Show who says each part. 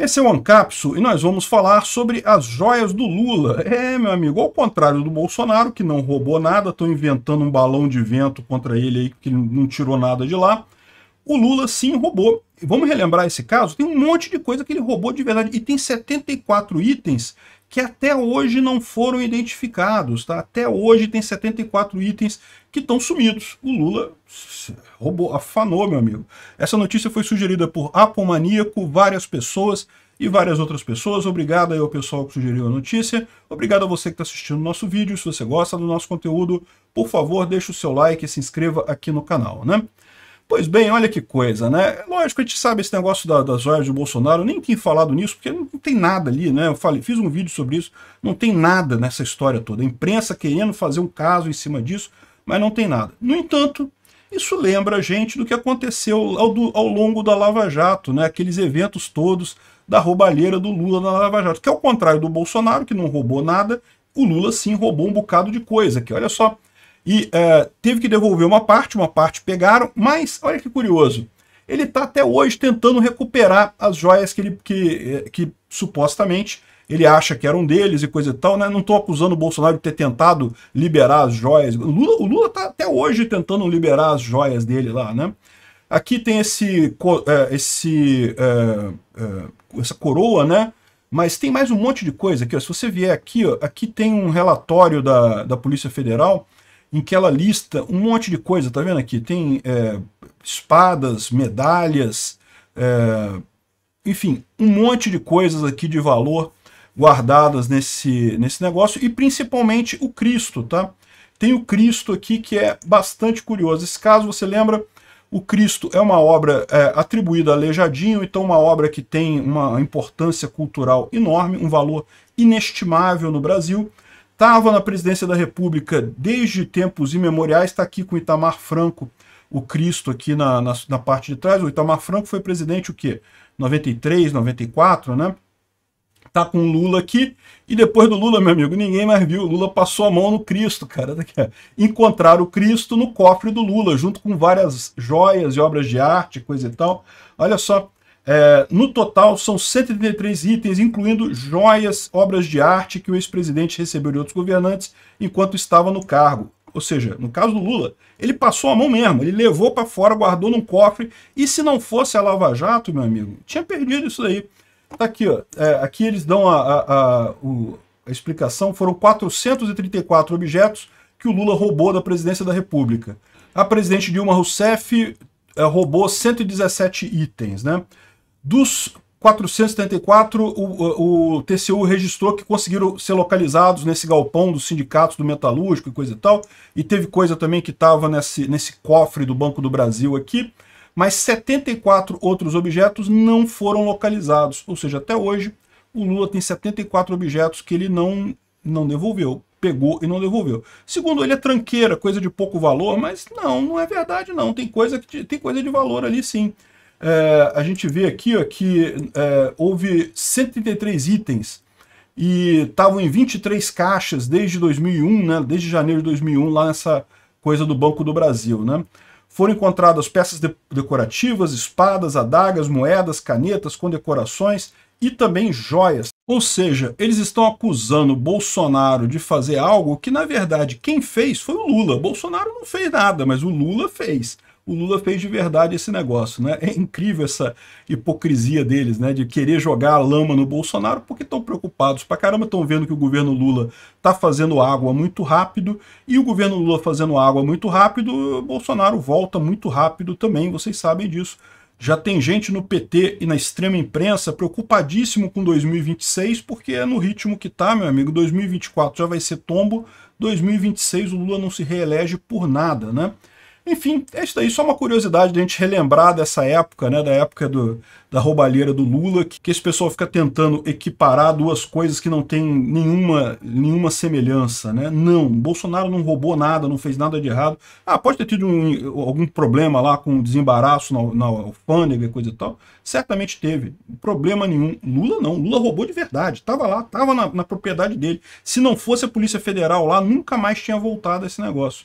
Speaker 1: Esse é o Ancapso e nós vamos falar sobre as joias do Lula. É, meu amigo, ao contrário do Bolsonaro, que não roubou nada, estão inventando um balão de vento contra ele aí, que não tirou nada de lá. O Lula sim roubou. Vamos relembrar esse caso? Tem um monte de coisa que ele roubou de verdade. E tem 74 itens que até hoje não foram identificados. Tá? Até hoje tem 74 itens que estão sumidos. O Lula roubou, afanou, meu amigo. Essa notícia foi sugerida por Apomaníaco, várias pessoas e várias outras pessoas. Obrigado aí ao pessoal que sugeriu a notícia. Obrigado a você que está assistindo o nosso vídeo. Se você gosta do nosso conteúdo, por favor, deixe o seu like e se inscreva aqui no canal, né? Pois bem, olha que coisa, né? Lógico, a gente sabe esse negócio da, das joias do Bolsonaro, nem tinha falado nisso, porque não tem nada ali, né? Eu falei, fiz um vídeo sobre isso, não tem nada nessa história toda. A imprensa querendo fazer um caso em cima disso, mas não tem nada. No entanto, isso lembra a gente do que aconteceu ao, do, ao longo da Lava Jato, né? Aqueles eventos todos da roubalheira do Lula na Lava Jato, que é o contrário do Bolsonaro, que não roubou nada, o Lula sim roubou um bocado de coisa, que olha só, e é, teve que devolver uma parte, uma parte pegaram, mas olha que curioso, ele está até hoje tentando recuperar as joias que ele que, é, que supostamente ele acha que eram deles e coisa e tal, né? Não estou acusando o Bolsonaro de ter tentado liberar as joias. O Lula, está Lula tá até hoje tentando liberar as joias dele lá, né? Aqui tem esse, é, esse essa coroa, né? Mas tem mais um monte de coisa aqui. Se você vier aqui, ó, aqui tem um relatório da, da Polícia Federal em que ela lista um monte de coisa, tá vendo aqui? Tem é, espadas, medalhas, é, enfim, um monte de coisas aqui de valor guardadas nesse, nesse negócio e principalmente o Cristo, tá? Tem o Cristo aqui que é bastante curioso. Esse caso, você lembra, o Cristo é uma obra é, atribuída a Lejadinho, então uma obra que tem uma importância cultural enorme, um valor inestimável no Brasil, estava na presidência da República desde tempos imemoriais, está aqui com Itamar Franco, o Cristo aqui na, na, na, parte de trás. O Itamar Franco foi presidente o quê? 93, 94, né? Tá com o Lula aqui, e depois do Lula, meu amigo, ninguém mais viu. O Lula passou a mão no Cristo, cara. Encontraram o Cristo no cofre do Lula, junto com várias joias e obras de arte, coisa e tal. Olha só, é, no total, são 133 itens, incluindo joias, obras de arte que o ex-presidente recebeu de outros governantes enquanto estava no cargo. Ou seja, no caso do Lula, ele passou a mão mesmo, ele levou para fora, guardou num cofre, e se não fosse a Lava Jato, meu amigo, tinha perdido isso daí. Tá aqui, ó. É, aqui eles dão a, a, a, o, a explicação, foram 434 objetos que o Lula roubou da presidência da República. A presidente Dilma Rousseff é, roubou 117 itens, né? Dos 474, o, o, TCU registrou que conseguiram ser localizados nesse galpão dos sindicatos do metalúrgico e coisa e tal, e teve coisa também que estava nesse, nesse cofre do Banco do Brasil aqui, mas 74 outros objetos não foram localizados, ou seja, até hoje o Lula tem 74 objetos que ele não, não devolveu, pegou e não devolveu. Segundo, ele é tranqueira, coisa de pouco valor, mas não, não é verdade não, tem coisa, que, tem coisa de valor ali sim é, a gente vê aqui ó, que é, houve 133 itens e estavam em 23 caixas desde 2001, né, desde janeiro de 2001, lá nessa coisa do Banco do Brasil. Né? Foram encontradas peças de decorativas, espadas, adagas, moedas, canetas, condecorações e também joias. Ou seja, eles estão acusando Bolsonaro de fazer algo que, na verdade, quem fez foi o Lula. Bolsonaro não fez nada, mas o Lula fez o Lula fez de verdade esse negócio, né? É incrível essa hipocrisia deles, né? De querer jogar a lama no Bolsonaro porque estão preocupados pra caramba, estão vendo que o governo Lula tá fazendo água muito rápido e o governo Lula fazendo água muito rápido, Bolsonaro volta muito rápido também, vocês sabem disso. Já tem gente no PT e na extrema imprensa preocupadíssimo com 2026, porque é no ritmo que tá, meu amigo, 2024 já vai ser tombo, 2026 o Lula não se reelege por nada, né? Enfim, é isso daí, só uma curiosidade da gente relembrar dessa época, né, da época do, da roubalheira do Lula, que, que esse pessoal fica tentando equiparar duas coisas que não tem nenhuma, nenhuma semelhança, né? Não, Bolsonaro não roubou nada, não fez nada de errado. Ah, pode ter tido um, algum problema lá com desembaraço na, na alfândega coisa e tal. Certamente teve, problema nenhum. Lula não, Lula roubou de verdade, tava lá, tava na, na propriedade dele. Se não fosse a Polícia Federal lá, nunca mais tinha voltado esse negócio.